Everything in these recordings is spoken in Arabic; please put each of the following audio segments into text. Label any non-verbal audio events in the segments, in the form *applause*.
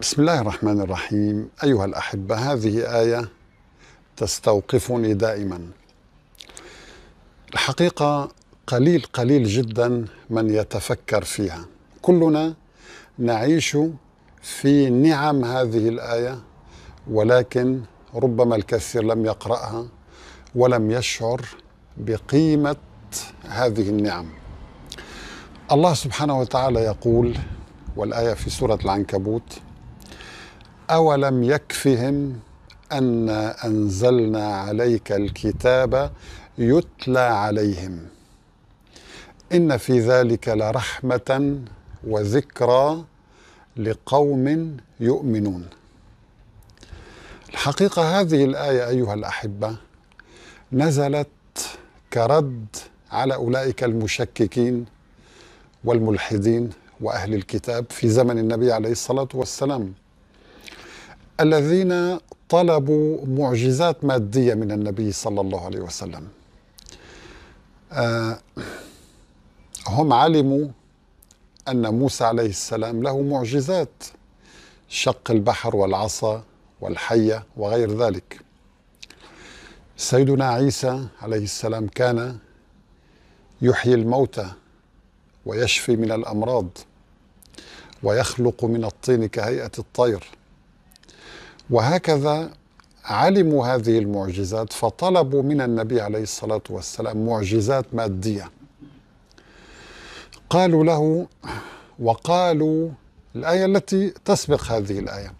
بسم الله الرحمن الرحيم أيها الأحبة هذه آية تستوقفني دائما الحقيقة قليل قليل جدا من يتفكر فيها كلنا نعيش في نعم هذه الآية ولكن ربما الكثير لم يقرأها ولم يشعر بقيمة هذه النعم الله سبحانه وتعالى يقول والآية في سورة العنكبوت أولم يكفهم أن أنزلنا عليك الكتاب يتلى عليهم إن في ذلك لرحمة وذكرى لقوم يؤمنون الحقيقة هذه الآية أيها الأحبة نزلت كرد على أولئك المشككين والملحدين وأهل الكتاب في زمن النبي عليه الصلاة والسلام الذين طلبوا معجزات مادية من النبي صلى الله عليه وسلم آه، هم علموا أن موسى عليه السلام له معجزات شق البحر والعصا والحية وغير ذلك سيدنا عيسى عليه السلام كان يحيي الموتى ويشفي من الأمراض ويخلق من الطين كهيئة الطير وهكذا علموا هذه المعجزات فطلبوا من النبي عليه الصلاة والسلام معجزات مادية قالوا له وقالوا الآية التي تسبق هذه الآية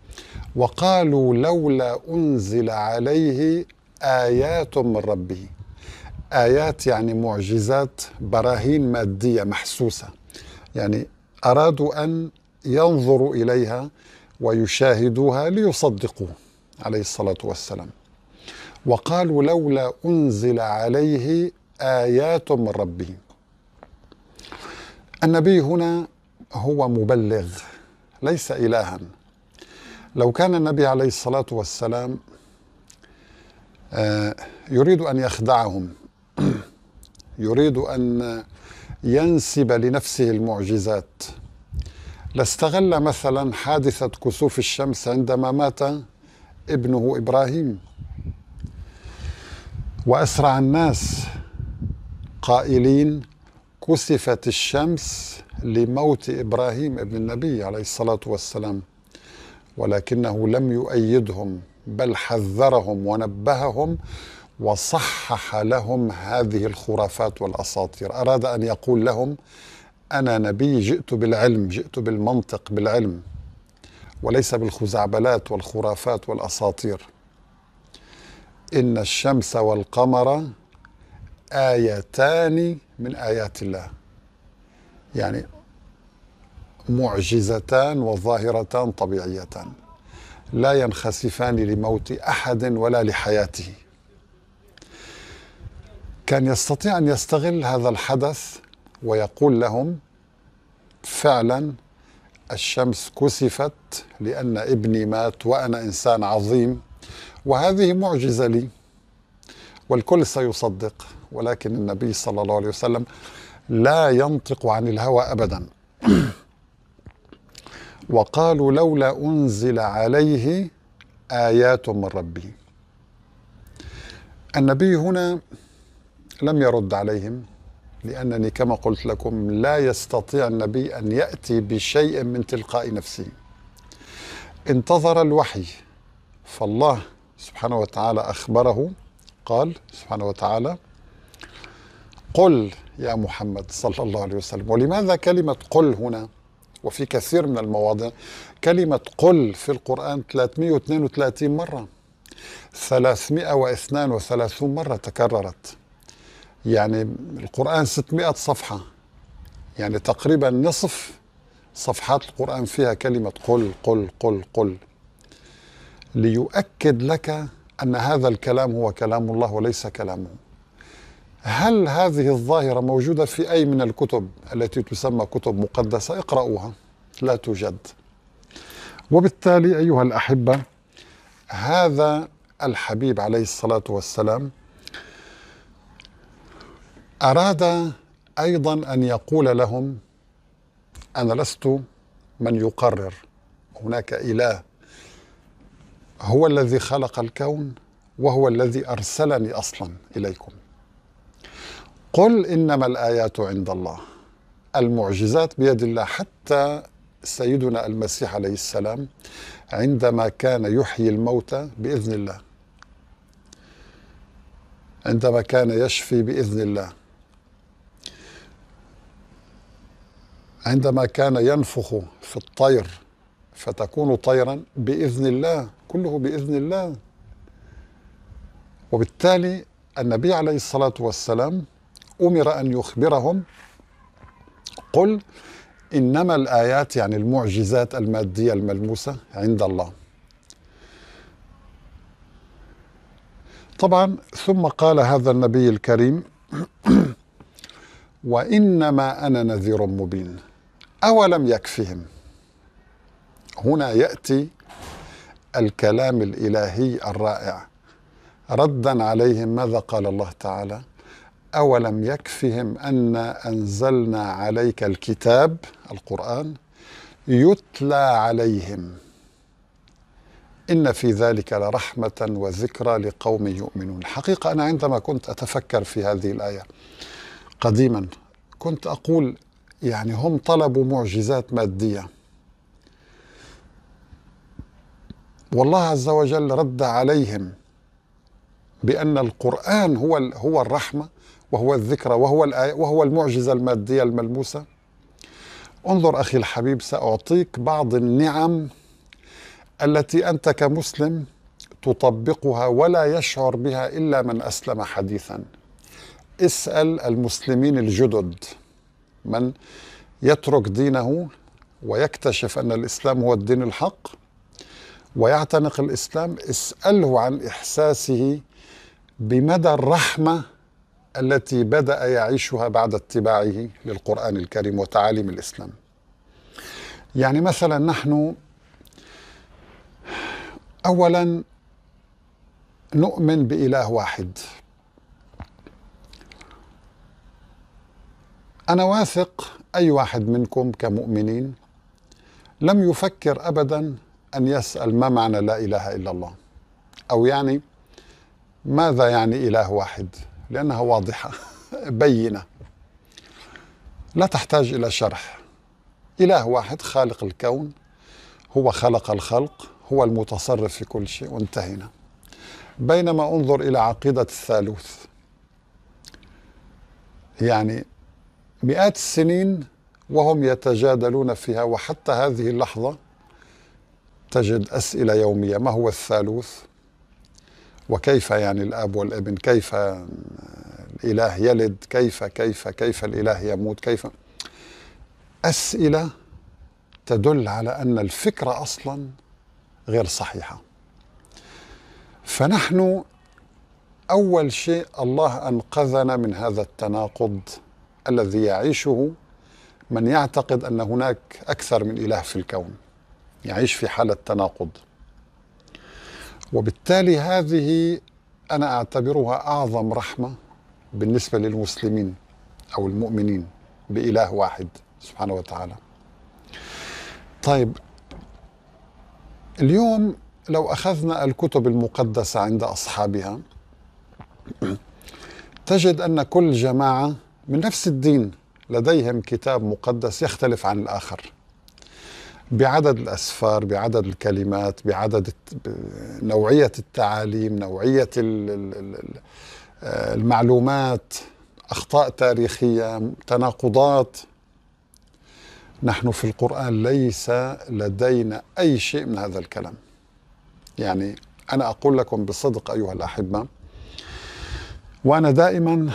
وقالوا لولا أنزل عليه آيات من ربه آيات يعني معجزات براهين مادية محسوسة يعني أرادوا أن ينظروا إليها ويشاهدوها ليصدقوه عليه الصلاة والسلام وقالوا لولا أنزل عليه آيات من ربه النبي هنا هو مبلغ ليس إلها لو كان النبي عليه الصلاة والسلام آه، يريد أن يخدعهم يريد أن ينسب لنفسه المعجزات لاستغل مثلا حادثة كسوف الشمس عندما مات ابنه إبراهيم وأسرع الناس قائلين كسفت الشمس لموت إبراهيم ابن النبي عليه الصلاة والسلام ولكنه لم يؤيدهم بل حذرهم ونبههم وصحح لهم هذه الخرافات والاساطير اراد ان يقول لهم أنا نبي جئت بالعلم جئت بالمنطق بالعلم وليس بالخزعبلات والخرافات والأساطير إن الشمس والقمر آيتان من آيات الله يعني معجزتان وظاهرتان طبيعيتان لا ينخسفان لموت أحد ولا لحياته كان يستطيع أن يستغل هذا الحدث ويقول لهم فعلا الشمس كسفت لأن ابني مات وأنا إنسان عظيم وهذه معجزة لي والكل سيصدق ولكن النبي صلى الله عليه وسلم لا ينطق عن الهوى أبدا *clears throat* وقالوا لولا أنزل عليه آيات من ربه النبي هنا لم يرد عليهم لأنني كما قلت لكم لا يستطيع النبي أن يأتي بشيء من تلقاء نفسه انتظر الوحي فالله سبحانه وتعالى أخبره قال سبحانه وتعالى قل يا محمد صلى الله عليه وسلم ولماذا كلمة قل هنا وفي كثير من المواضع كلمة قل في القرآن 332 مرة 332 مرة تكررت يعني القرآن 600 صفحة يعني تقريبا نصف صفحات القرآن فيها كلمة قل قل قل قل ليؤكد لك أن هذا الكلام هو كلام الله وليس كلامه هل هذه الظاهرة موجودة في أي من الكتب التي تسمى كتب مقدسة اقرأوها لا توجد وبالتالي أيها الأحبة هذا الحبيب عليه الصلاة والسلام أراد أيضا أن يقول لهم أنا لست من يقرر هناك إله هو الذي خلق الكون وهو الذي أرسلني أصلا إليكم قل إنما الآيات عند الله المعجزات بيد الله حتى سيدنا المسيح عليه السلام عندما كان يحيي الموتى بإذن الله عندما كان يشفي بإذن الله عندما كان ينفخ في الطير فتكون طيرا باذن الله كله باذن الله وبالتالي النبي عليه الصلاه والسلام امر ان يخبرهم قل انما الايات يعني المعجزات الماديه الملموسه عند الله طبعا ثم قال هذا النبي الكريم *clears throat* وانما انا نذير مبين أولم يكفهم هنا يأتي الكلام الإلهي الرائع ردا عليهم ماذا قال الله تعالى أولم يكفهم أن أنزلنا عليك الكتاب القرآن يتلى عليهم إن في ذلك لرحمة وذكرى لقوم يؤمنون حقيقة أنا عندما كنت أتفكر في هذه الآية قديما كنت أقول يعني هم طلبوا معجزات مادية والله عز وجل رد عليهم بأن القرآن هو هو الرحمة وهو الذكرى وهو الآية وهو المعجزة المادية الملموسة انظر أخي الحبيب سأعطيك بعض النعم التي أنت كمسلم تطبقها ولا يشعر بها إلا من أسلم حديثا اسأل المسلمين الجدد من يترك دينه ويكتشف أن الإسلام هو الدين الحق ويعتنق الإسلام اسأله عن إحساسه بمدى الرحمة التي بدأ يعيشها بعد اتباعه للقرآن الكريم وتعاليم الإسلام يعني مثلا نحن أولا نؤمن بإله واحد أنا واثق أي واحد منكم كمؤمنين لم يفكر أبدا أن يسأل ما معنى لا إله إلا الله أو يعني ماذا يعني إله واحد لأنها واضحة *laughs* بينة لا تحتاج إلى شرح إله واحد خالق الكون هو خلق الخلق هو المتصرف في كل شيء وانتهينا بينما انظر إلى عقيدة الثالوث يعني مئات السنين وهم يتجادلون فيها وحتى هذه اللحظة تجد أسئلة يومية ما هو الثالوث وكيف يعني الأب والابن كيف الإله يلد كيف كيف كيف الإله يموت كيف أسئلة تدل على أن الفكرة أصلا غير صحيحة فنحن أول شيء الله أنقذنا من هذا التناقض الذي يعيشه من يعتقد ان هناك اكثر من اله في الكون يعيش في حاله تناقض وبالتالي هذه انا اعتبرها اعظم رحمه بالنسبه للمسلمين او المؤمنين باله واحد سبحانه وتعالى طيب اليوم لو اخذنا الكتب المقدسه عند اصحابها تجد ان كل جماعه من نفس الدين لديهم كتاب مقدس يختلف عن الآخر بعدد الأسفار بعدد الكلمات بعدد نوعية التعاليم نوعية آه، المعلومات أخطاء تاريخية تناقضات نحن في القرآن ليس لدينا أي شيء من هذا الكلام يعني أنا أقول لكم بصدق أيها الأحبة وأنا دائما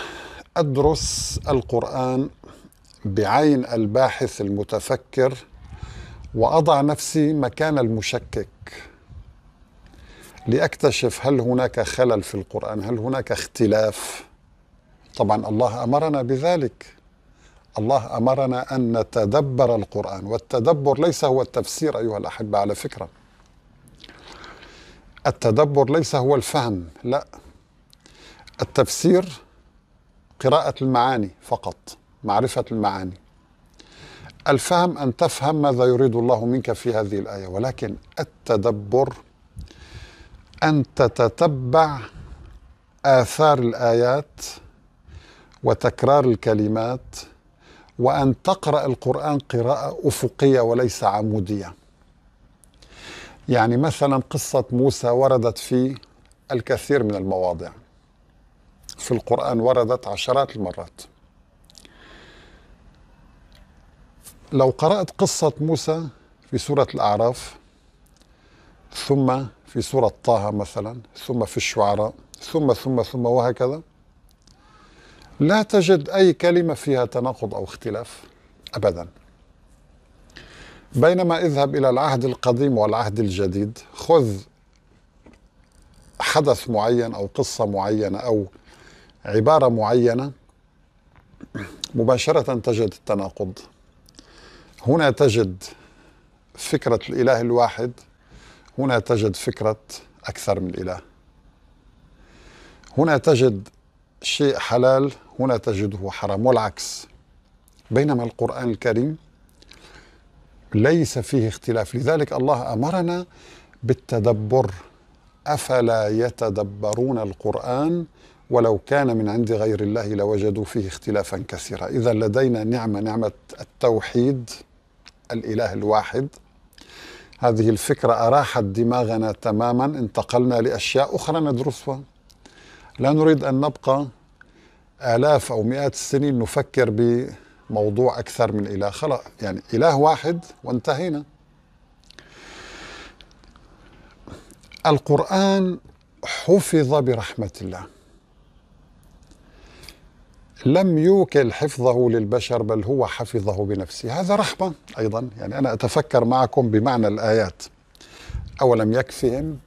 أدرس القرآن بعين الباحث المتفكر وأضع نفسي مكان المشكك لأكتشف هل هناك خلل في القرآن هل هناك اختلاف طبعا الله أمرنا بذلك الله أمرنا أن نتدبر القرآن والتدبر ليس هو التفسير أيها الأحبة على فكرة التدبر ليس هو الفهم لا التفسير قراءة المعاني فقط معرفة المعاني الفهم أن تفهم ماذا يريد الله منك في هذه الآية ولكن التدبر أن تتتبع آثار الآيات وتكرار الكلمات وأن تقرأ القرآن قراءة أفقية وليس عمودية يعني مثلا قصة موسى وردت في الكثير من المواضع في القرآن وردت عشرات المرات لو قرأت قصة موسى في سورة الأعراف ثم في سورة طه مثلا ثم في الشعراء ثم ثم ثم وهكذا لا تجد أي كلمة فيها تناقض أو اختلاف أبدا بينما اذهب إلى العهد القديم والعهد الجديد خذ حدث معين أو قصة معينة أو عبارة معينة مباشرة تجد التناقض هنا تجد فكرة الإله الواحد هنا تجد فكرة أكثر من إله هنا تجد شيء حلال هنا تجده حرام والعكس بينما القرآن الكريم ليس فيه اختلاف لذلك الله أمرنا بالتدبر أفلا يتدبرون القرآن ولو كان من عند غير الله لوجدوا فيه اختلافا كثيرا إذا لدينا نعمة نعمة التوحيد الإله الواحد هذه الفكرة أراحت دماغنا تماما انتقلنا لأشياء أخرى ندرسها لا نريد أن نبقى آلاف أو مئات السنين نفكر بموضوع أكثر من إله خلاص يعني إله واحد وانتهينا القرآن حفظ برحمة الله لم يوكل حفظه للبشر بل هو حفظه بنفسه هذا رحمة أيضا يعني أنا أتفكر معكم بمعنى الآيات أولم يكفهم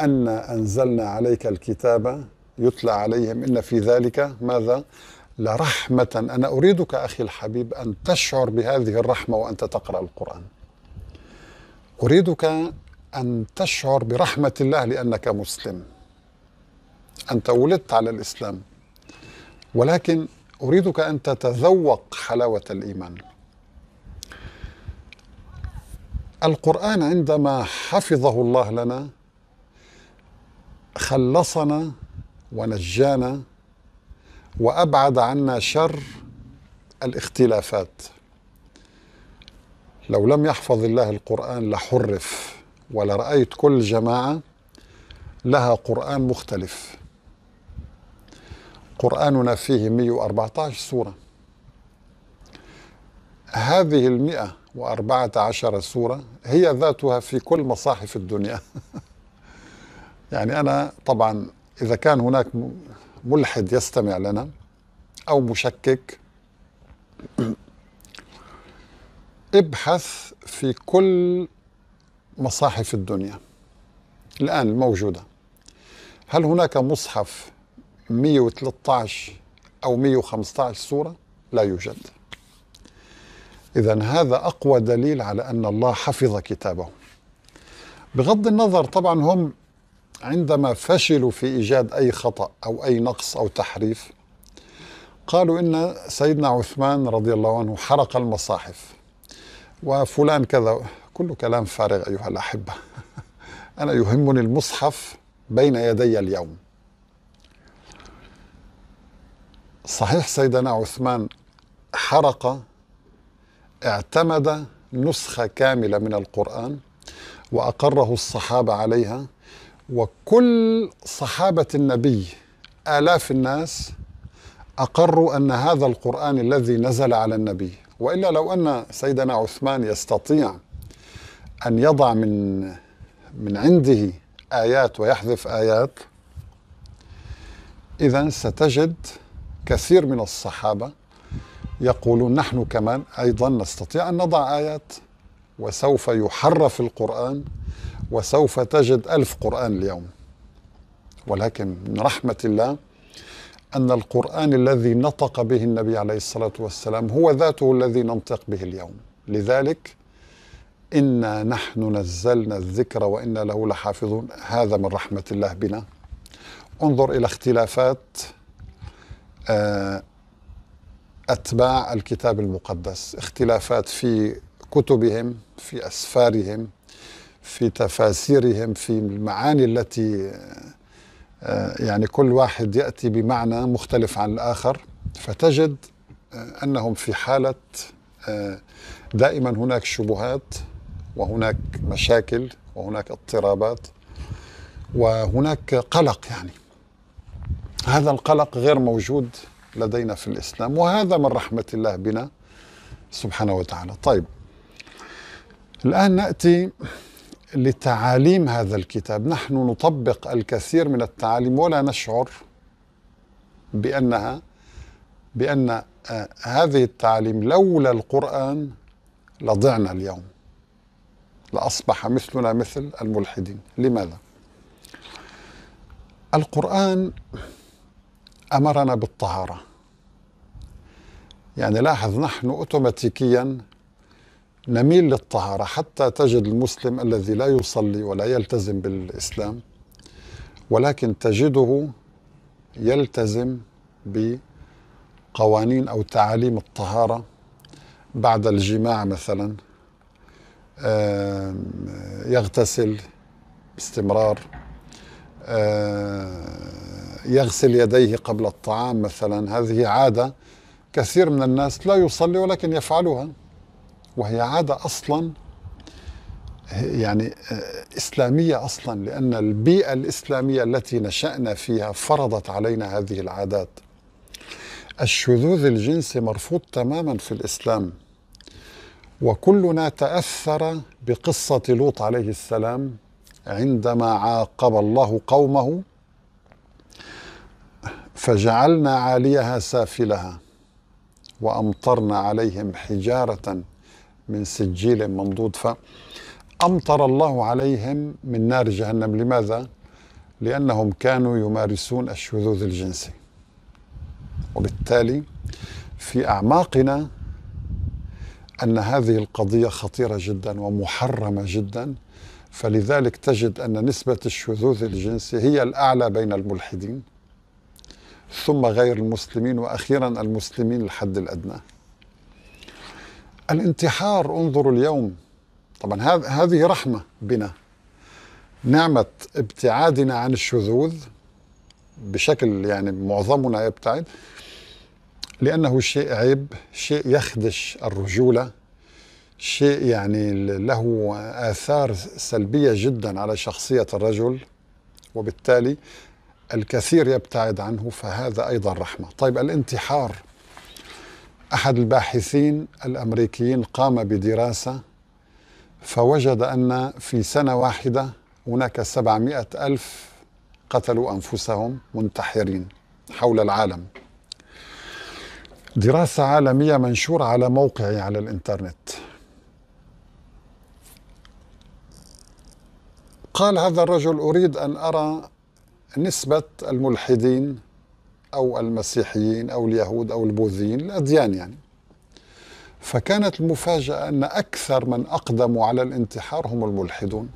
أن أنزلنا عليك الكتاب يتلى عليهم إن في ذلك ماذا لرحمة أنا أريدك أخي الحبيب أن تشعر بهذه الرحمة وأنت تقرأ القرآن أريدك أن تشعر برحمة الله لأنك مسلم أنت ولدت على الإسلام ولكن أريدك أن تتذوق حلاوة الإيمان القرآن عندما حفظه الله لنا خلصنا ونجانا وأبعد عنا شر الاختلافات لو لم يحفظ الله القرآن لحرف ولرأيت كل جماعة لها قرآن مختلف قرآننا فيه 114 سورة هذه المئة وأربعة عشر سورة هي ذاتها في كل مصاحف الدنيا *laughs* يعني أنا طبعا إذا كان هناك ملحد يستمع لنا أو مشكك ابحث في كل مصاحف الدنيا الآن الموجودة هل هناك مصحف 113 أو 115 سورة لا يوجد إذا هذا أقوى دليل على أن الله حفظ كتابه بغض النظر طبعا هم عندما فشلوا في إيجاد أي خطأ أو أي نقص أو تحريف قالوا إن سيدنا عثمان رضي الله عنه حرق المصاحف وفلان كذا كله كلام فارغ أيها الأحبة *laughs* أنا يهمني المصحف بين يدي اليوم صحيح سيدنا عثمان حرق اعتمد نسخة كاملة من القرآن وأقره الصحابة عليها وكل صحابة النبي آلاف الناس أقروا أن هذا القرآن الذي نزل على النبي وإلا لو أن سيدنا عثمان يستطيع أن يضع من من عنده آيات ويحذف آيات إذا ستجد كثير من الصحابة يقولون نحن كمان أيضا نستطيع أن نضع آيات وسوف يحرف القرآن وسوف تجد ألف قرآن اليوم ولكن من رحمة الله أن القرآن الذي نطق به النبي عليه الصلاة والسلام هو ذاته الذي ننطق به اليوم لذلك إنا نحن نزلنا الذكر وإنا له لحافظون هذا من رحمة الله بنا انظر إلى اختلافات آه، أتباع الكتاب المقدس اختلافات في كتبهم في أسفارهم في تفاسيرهم في المعاني التي آه، يعني كل واحد يأتي بمعنى مختلف عن الآخر فتجد آه، أنهم في حالة دائما هناك شبهات وهناك مشاكل وهناك اضطرابات وهناك قلق يعني هذا القلق غير موجود لدينا في الإسلام وهذا من رحمة الله بنا سبحانه وتعالى طيب الآن نأتي لتعاليم هذا الكتاب نحن نطبق الكثير من التعاليم ولا نشعر بأنها بأن آه، هذه التعاليم لولا القرآن لضعنا اليوم لأصبح مثلنا مثل الملحدين لماذا؟ القرآن أمرنا بالطهارة يعني لاحظ نحن أوتوماتيكيا نميل للطهارة حتى تجد المسلم الذي لا يصلي ولا يلتزم بالإسلام ولكن تجده يلتزم بقوانين أو تعاليم الطهارة بعد الجماع مثلا يغتسل باستمرار يغسل يديه قبل الطعام مثلا هذه عادة كثير من الناس لا يصلي ولكن يفعلها وهي عادة أصلا يعني إسلامية أصلا لأن البيئة الإسلامية التي نشأنا فيها فرضت علينا هذه العادات الشذوذ الجنسي مرفوض تماما في الإسلام وكلنا تأثر بقصة لوط عليه السلام عندما عاقب الله قومه فجعلنا عاليها سافلها وأمطرنا عليهم حجارة من سجيل منضود فأمطر الله عليهم من نار جهنم لماذا؟ لأنهم كانوا يمارسون الشذوذ الجنسي وبالتالي في أعماقنا أن هذه القضية خطيرة جدا ومحرمة جدا فلذلك تجد أن نسبة الشذوذ الجنسي هي الأعلى بين الملحدين ثم غير المسلمين واخيرا المسلمين الحد الادنى. الانتحار انظروا اليوم طبعا هذه رحمه بنا. نعمه ابتعادنا عن الشذوذ بشكل يعني معظمنا يبتعد لانه شيء عيب، شيء يخدش الرجوله شيء يعني له آثار سلبية جدا على شخصية الرجل وبالتالي الكثير يبتعد عنه فهذا أيضا رحمة طيب الانتحار أحد الباحثين الأمريكيين قام بدراسة فوجد أن في سنة واحدة هناك سبعمائة ألف قتلوا أنفسهم منتحرين حول العالم دراسة عالمية منشورة على موقعي على الإنترنت قال هذا الرجل أريد أن أرى نسبة الملحدين أو المسيحيين أو اليهود أو البوذيين الأديان يعني فكانت المفاجأة أن أكثر من أقدموا على الانتحار هم الملحدون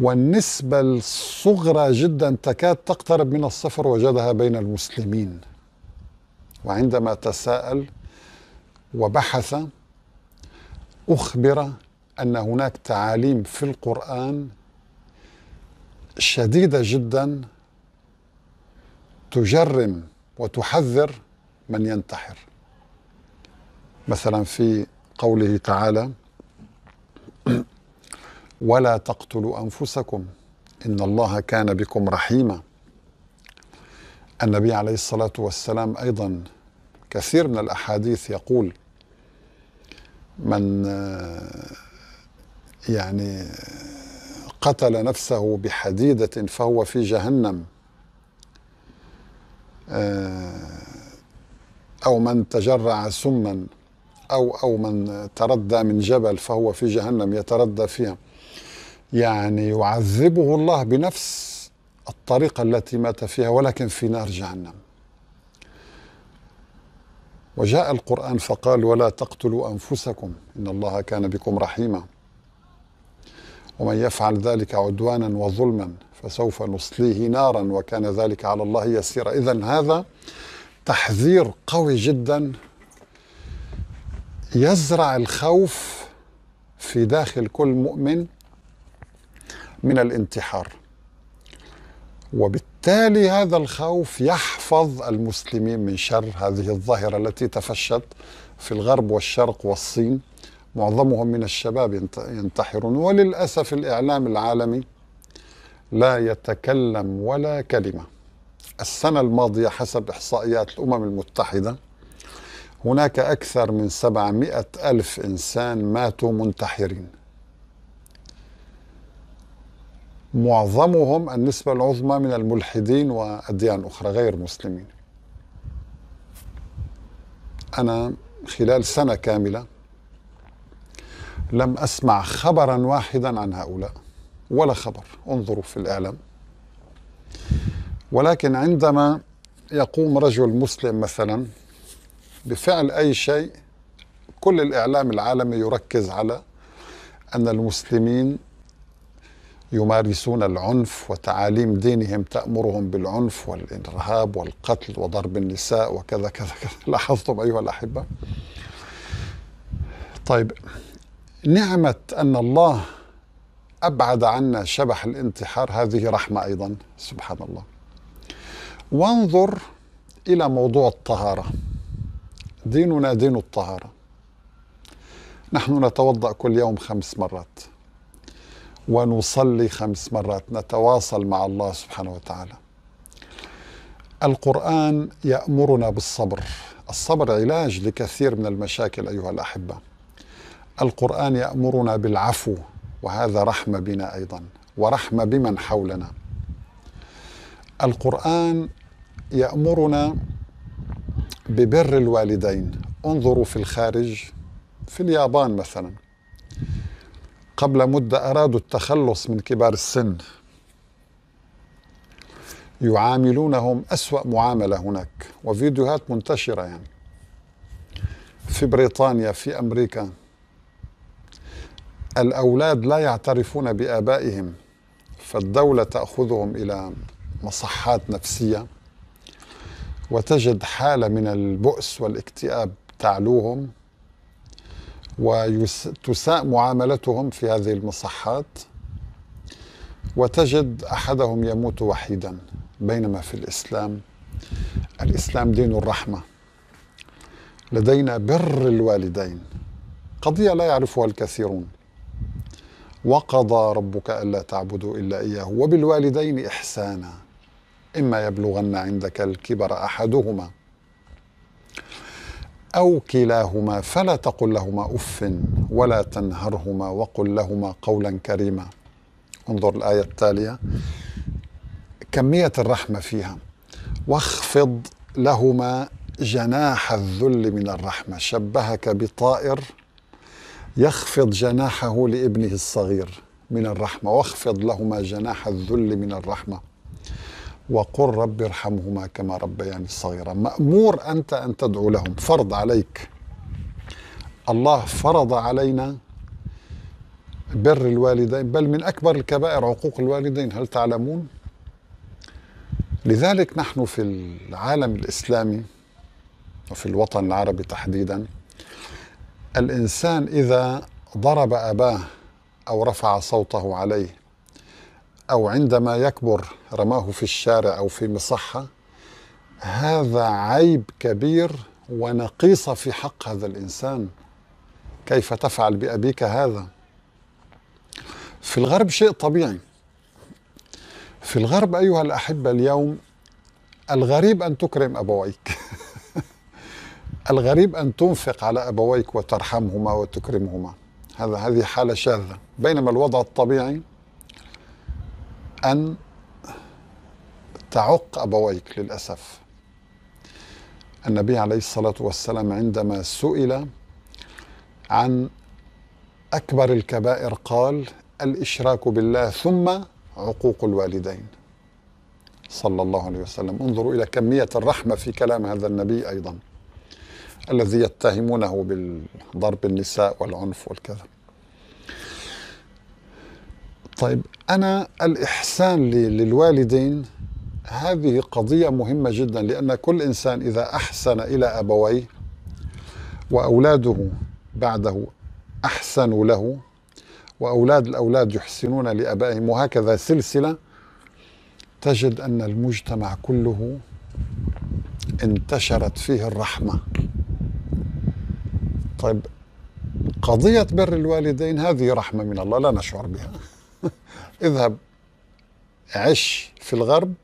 والنسبة الصغرى جدا تكاد تقترب من الصفر وجدها بين المسلمين وعندما تساءل وبحث أخبر أن هناك تعاليم في القرآن شديدة جدا تجرم وتحذر من ينتحر مثلا في قوله تعالى ولا تقتلوا أنفسكم إن الله كان بكم رحيما النبي عليه الصلاة والسلام أيضا كثير من الأحاديث يقول من يعني قتل نفسه بحديدة فهو في جهنم آه، أو من تجرع سما أو أو من تردى من جبل فهو في جهنم يتردى فيها يعني يعذبه الله بنفس الطريقة التي مات فيها ولكن في نار جهنم وجاء القرآن فقال ولا تقتلوا أنفسكم إن الله كان بكم رحيماً ومن يفعل ذلك عدوانا وظلما فسوف نصليه نارا وكان ذلك على الله يسيرا إذا هذا تحذير قوي جدا يزرع الخوف في داخل كل مؤمن من الانتحار وبالتالي هذا الخوف يحفظ المسلمين من شر هذه الظاهرة التي تفشت في الغرب والشرق والصين معظمهم من الشباب ينتحرون وللأسف الإعلام العالمي لا يتكلم ولا كلمة السنة الماضية حسب إحصائيات الأمم المتحدة هناك أكثر من 700 ألف إنسان ماتوا منتحرين معظمهم النسبة العظمى من الملحدين وأديان أخرى غير مسلمين أنا خلال سنة كاملة لم أسمع خبرا واحدا عن هؤلاء ولا خبر انظروا في الإعلام ولكن عندما يقوم رجل مسلم مثلا بفعل أي شيء كل الإعلام العالمي يركز على أن المسلمين يمارسون العنف وتعاليم دينهم تأمرهم بالعنف والإرهاب والقتل وضرب النساء وكذا كذا كذا *laughs* لاحظتم أيها الأحبة طيب نعمة أن الله أبعد عنا شبح الانتحار هذه رحمة أيضا سبحان الله وانظر إلى موضوع الطهارة ديننا دين الطهارة نحن نتوضأ كل يوم خمس مرات ونصلي خمس مرات نتواصل مع الله سبحانه وتعالى القرآن يأمرنا بالصبر الصبر علاج لكثير من المشاكل أيها الأحبة القرآن يأمرنا بالعفو وهذا رحمة بنا أيضا ورحمة بمن حولنا القرآن يأمرنا ببر الوالدين انظروا في الخارج في اليابان مثلا قبل مدة أرادوا التخلص من كبار السن يعاملونهم أسوأ معاملة هناك وفيديوهات منتشرة يعني في بريطانيا في أمريكا الأولاد لا يعترفون بآبائهم فالدولة تأخذهم إلى مصحات نفسية وتجد حالة من البؤس والاكتئاب تعلوهم وتساء معاملتهم في هذه المصحات وتجد أحدهم يموت وحيدا بينما في الإسلام الإسلام دين الرحمة لدينا بر الوالدين قضية لا يعرفها الكثيرون وقضى ربك ألا تعبدوا إلا إياه وبالوالدين إحسانا إما يبلغن عندك الكبر أحدهما أو كلاهما فلا تقل لهما أف ولا تنهرهما وقل لهما قولا كريما انظر الآية التالية كمية الرحمة فيها واخفض لهما جناح الذل من الرحمة شبهك بطائر يخفض جناحه لابنه الصغير من الرحمة واخفض لهما جناح الذل من الرحمة وقل رب ارحمهما كما ربياني يعني صغيرا مأمور أنت أن تدعو لهم فرض عليك الله فرض علينا بر الوالدين بل من أكبر الكبائر عقوق الوالدين هل تعلمون؟ لذلك نحن في العالم الإسلامي وفي الوطن العربي تحديداً الإنسان إذا ضرب أباه أو رفع صوته عليه أو عندما يكبر رماه في الشارع أو في مصحة هذا عيب كبير ونقيصة في حق هذا الإنسان كيف تفعل بأبيك هذا في الغرب شيء طبيعي في الغرب أيها الأحبة اليوم الغريب أن تكرم أبويك *laughs* الغريب أن تنفق على أبويك وترحمهما وتكرمهما هذا هذه حالة شاذة بينما الوضع الطبيعي أن تعق أبويك للأسف النبي عليه الصلاة والسلام عندما سئل عن أكبر الكبائر قال الإشراك بالله ثم عقوق الوالدين صلى الله عليه وسلم انظروا إلى كمية الرحمة في كلام هذا النبي أيضا الذي يتهمونه بضرب النساء والعنف والكذا طيب أنا الإحسان للوالدين هذه قضية مهمة جدا لأن كل إنسان إذا أحسن إلى أبويه وأولاده بعده أحسنوا له وأولاد الأولاد يحسنون لأبائهم وهكذا سلسلة تجد أن المجتمع كله انتشرت فيه الرحمة طيب قضية بر الوالدين هذه رحمة من الله لا نشعر بها *laughs* اذهب عش في الغرب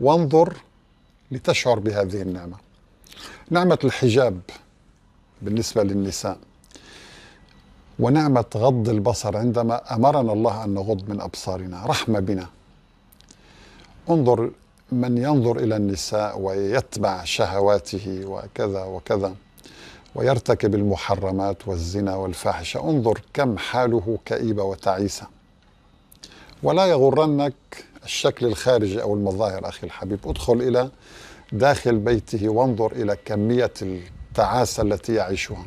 وانظر لتشعر بهذه النعمة نعمة الحجاب بالنسبة للنساء ونعمة غض البصر عندما أمرنا الله أن نغض من أبصارنا رحمة بنا انظر من ينظر إلى النساء ويتبع شهواته وكذا وكذا ويرتكب المحرمات والزنا والفاحشة انظر كم حاله كئيبة وتعيسة ولا يغرنك الشكل الخارجي أو المظاهر أخي الحبيب ادخل إلى داخل بيته وانظر إلى كمية التعاسة التي يعيشها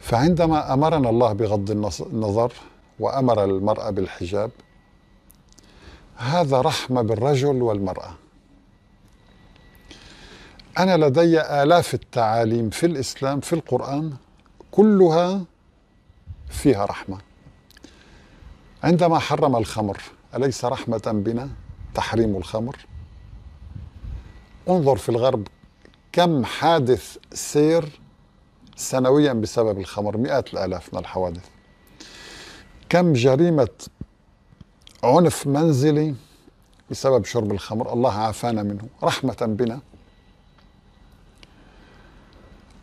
فعندما أمرنا الله بغض النظر وأمر المرأة بالحجاب هذا رحمة بالرجل والمرأة أنا لدي آلاف التعاليم في الإسلام في القرآن كلها فيها رحمة عندما حرم الخمر أليس رحمة بنا تحريم الخمر انظر في الغرب كم حادث سير سنويا بسبب الخمر مئات الآلاف من الحوادث كم جريمة عنف منزلي بسبب شرب الخمر الله عافانا منه رحمة بنا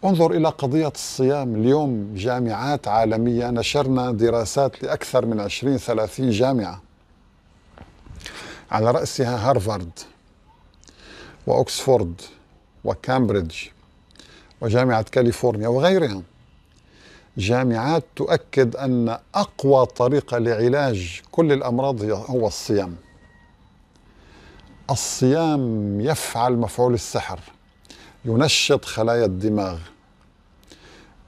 انظر إلى قضية الصيام اليوم جامعات عالمية نشرنا دراسات لأكثر من 20 30 جامعة على رأسها هارفارد وأكسفورد وكامبريدج وجامعة كاليفورنيا وغيرها جامعات تؤكد أن أقوى طريقة لعلاج كل الأمراض هو الصيام الصيام يفعل مفعول السحر ينشط خلايا الدماغ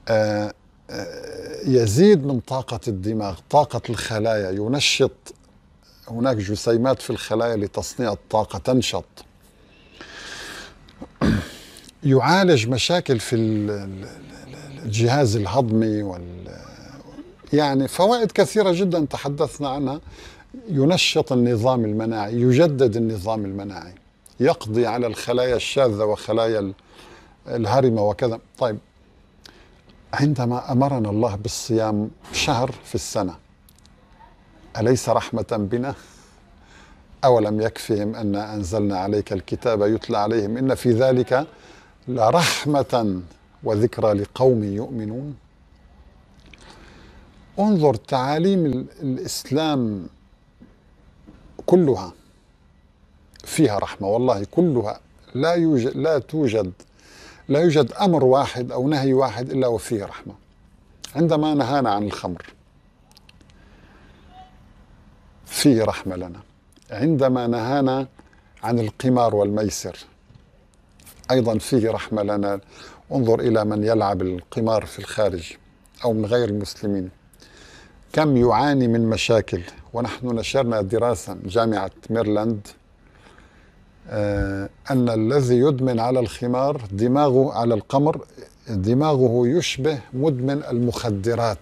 آه، آه، يزيد من طاقة الدماغ طاقة الخلايا ينشط هناك جسيمات في الخلايا لتصنيع الطاقة تنشط يعالج مشاكل في الجهاز الهضمي وال يعني فوائد كثيرة جدا تحدثنا عنها ينشط النظام المناعي يجدد النظام المناعي يقضي على الخلايا الشاذة وخلايا الهرمة وكذا طيب عندما أمرنا الله بالصيام شهر في السنة أليس رحمة بنا؟ أولم يكفهم أن أنزلنا عليك الكتاب يتلى عليهم إن في ذلك لرحمة وذكرى لقوم يؤمنون انظر تعاليم الإسلام كلها فيها رحمه والله كلها لا يوجد لا توجد لا يوجد امر واحد او نهي واحد الا وفيه رحمه عندما نهانا عن الخمر فيه رحمه لنا عندما نهانا عن القمار والميسر ايضا فيه رحمه لنا انظر الى من يلعب القمار في الخارج او من غير المسلمين كم يعاني من مشاكل ونحن نشرنا دراسه جامعه ميرلاند آه، أن الذي يدمن على الخمار دماغه على القمر دماغه يشبه مدمن المخدرات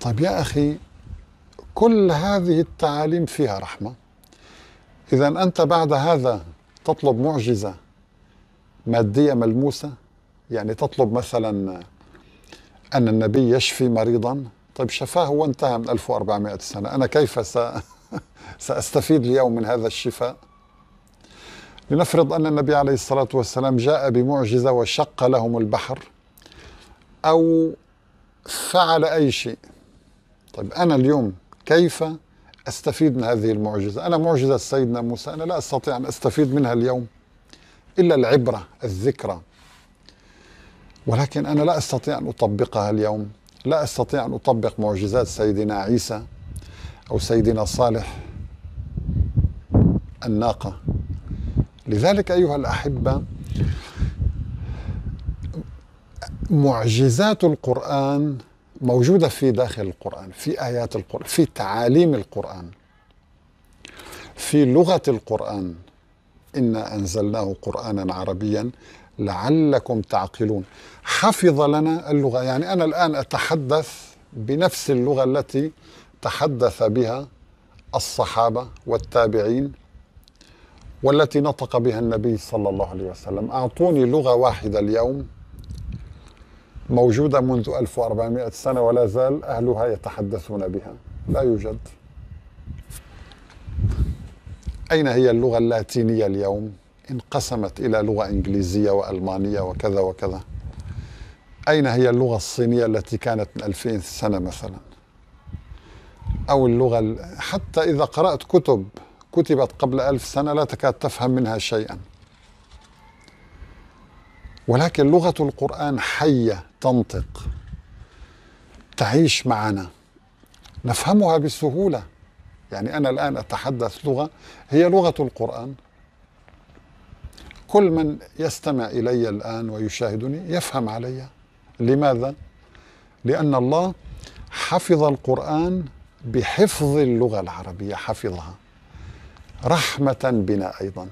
طيب يا أخي كل هذه التعاليم فيها رحمة إذا أنت بعد هذا تطلب معجزة مادية ملموسة يعني تطلب مثلا أن النبي يشفي مريضا طيب شفاه وانتهى من 1400 سنة أنا كيف س *laughs* سأستفيد اليوم من هذا الشفاء لنفرض أن النبي عليه الصلاة والسلام جاء بمعجزة وشق لهم البحر أو فعل أي شيء طيب أنا اليوم كيف أستفيد من هذه المعجزة أنا معجزة سيدنا موسى أنا لا أستطيع أن أستفيد منها اليوم إلا العبرة الذكرى ولكن أنا لا أستطيع أن أطبقها اليوم لا أستطيع أن أطبق معجزات سيدنا عيسى أو سيدنا صالح الناقة لذلك أيها الأحبة معجزات القرآن موجودة في داخل القرآن في آيات القرآن في تعاليم القرآن في لغة القرآن إنا أنزلناه قرآنا عربيا لعلكم تعقلون حفظ لنا اللغة يعني أنا الآن أتحدث بنفس اللغة التي تحدث بها الصحابه والتابعين والتي نطق بها النبي صلى الله عليه وسلم اعطوني لغه واحده اليوم موجوده منذ 1400 سنه ولا زال اهلها يتحدثون بها لا يوجد اين هي اللغه اللاتينيه اليوم انقسمت الى لغه انجليزيه والمانيه وكذا وكذا اين هي اللغه الصينيه التي كانت من 2000 سنه مثلا أو اللغة حتى إذا قرأت كتب كتبت قبل ألف سنة لا تكاد تفهم منها شيئا ولكن لغة القرآن حية تنطق تعيش معنا نفهمها بسهولة يعني أنا الآن أتحدث لغة هي لغة القرآن كل من يستمع إلي الآن ويشاهدني يفهم علي لماذا؟ لأن الله حفظ القرآن بحفظ اللغة العربية حفظها رحمة بنا أيضا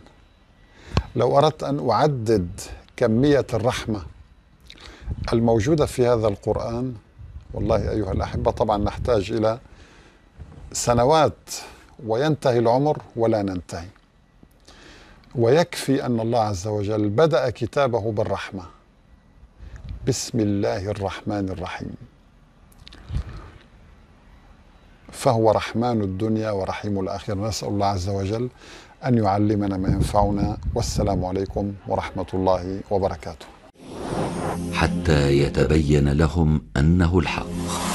لو أردت أن أعدد كمية الرحمة الموجودة في هذا القرآن والله أيها الأحبة طبعا نحتاج إلى سنوات وينتهي العمر ولا ننتهي ويكفي أن الله عز وجل بدأ كتابه بالرحمة بسم الله الرحمن الرحيم فهو رحمن الدنيا ورحيم الآخرة نسأل الله عز وجل أن يعلمنا ما ينفعنا والسلام عليكم ورحمة الله وبركاته حتى يتبين لهم أنه الحق